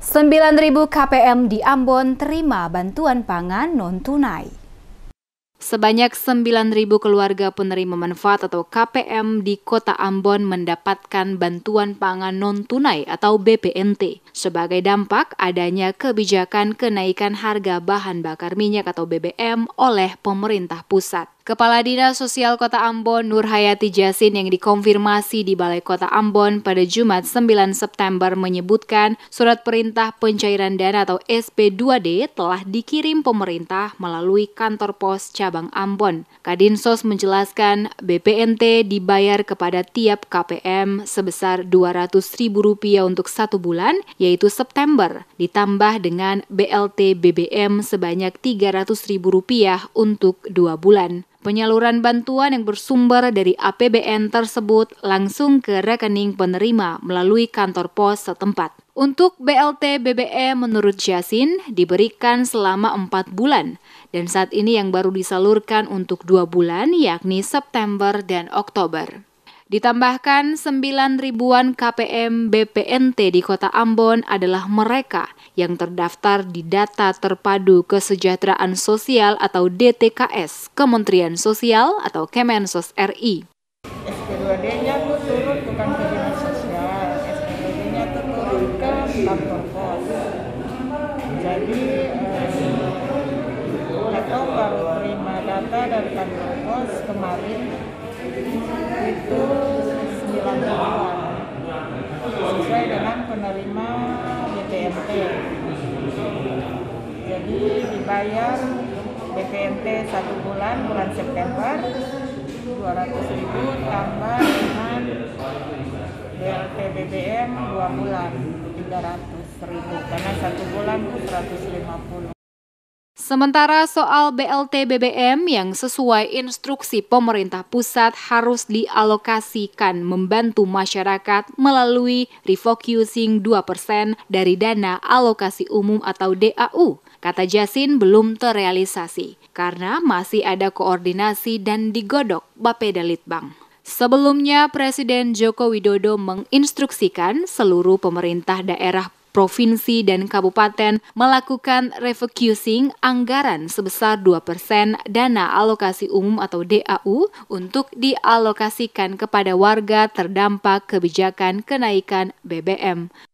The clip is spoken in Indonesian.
9.000 KPM di Ambon terima bantuan pangan non-tunai. Sebanyak 9.000 keluarga penerima manfaat atau KPM di Kota Ambon mendapatkan bantuan pangan non-tunai atau BPNT sebagai dampak adanya kebijakan kenaikan harga bahan bakar minyak atau BBM oleh pemerintah pusat. Kepala Dinas Sosial Kota Ambon Nur Hayati Jasin yang dikonfirmasi di Balai Kota Ambon pada Jumat 9 September menyebutkan surat perintah pencairan dana atau SP2D telah dikirim pemerintah melalui kantor pos cabang Ambon. Kadinsos menjelaskan BPNT dibayar kepada tiap KPM sebesar Rp200.000 untuk satu bulan yaitu September ditambah dengan BLT BBM sebanyak Rp300.000 untuk dua bulan. Penyaluran bantuan yang bersumber dari APBN tersebut langsung ke rekening penerima melalui kantor pos setempat. Untuk BLT BBM e, menurut Jasin diberikan selama 4 bulan dan saat ini yang baru disalurkan untuk 2 bulan yakni September dan Oktober. Ditambahkan 9 ribuan KPM BPNT di kota Ambon adalah mereka yang terdaftar di data terpadu kesejahteraan sosial atau DTKS Kementerian Sosial atau Kemensos RI. SPBD-nya tuh turun bukan Kementerian Sosial, ya. SPBD-nya tuh turun ke kantor pos. Jadi eh, tahu baru terima data dari kantor kemarin itu sembilan sesuai dengan penerima BPNT jadi dibayar BPNT satu bulan bulan September dua ratus ribu tambah dengan BLT BBM dua bulan tiga ratus ribu karena satu bulan itu seratus lima 150 Sementara soal BLT BBM yang sesuai instruksi pemerintah pusat harus dialokasikan membantu masyarakat melalui refocusing 2% dari dana alokasi umum atau DAU. Kata Jasin belum terrealisasi karena masih ada koordinasi dan digodok Bapeda Litbang. Sebelumnya, Presiden Joko Widodo menginstruksikan seluruh pemerintah daerah provinsi dan kabupaten melakukan refocusing anggaran sebesar 2% dana alokasi umum atau DAU untuk dialokasikan kepada warga terdampak kebijakan kenaikan BBM.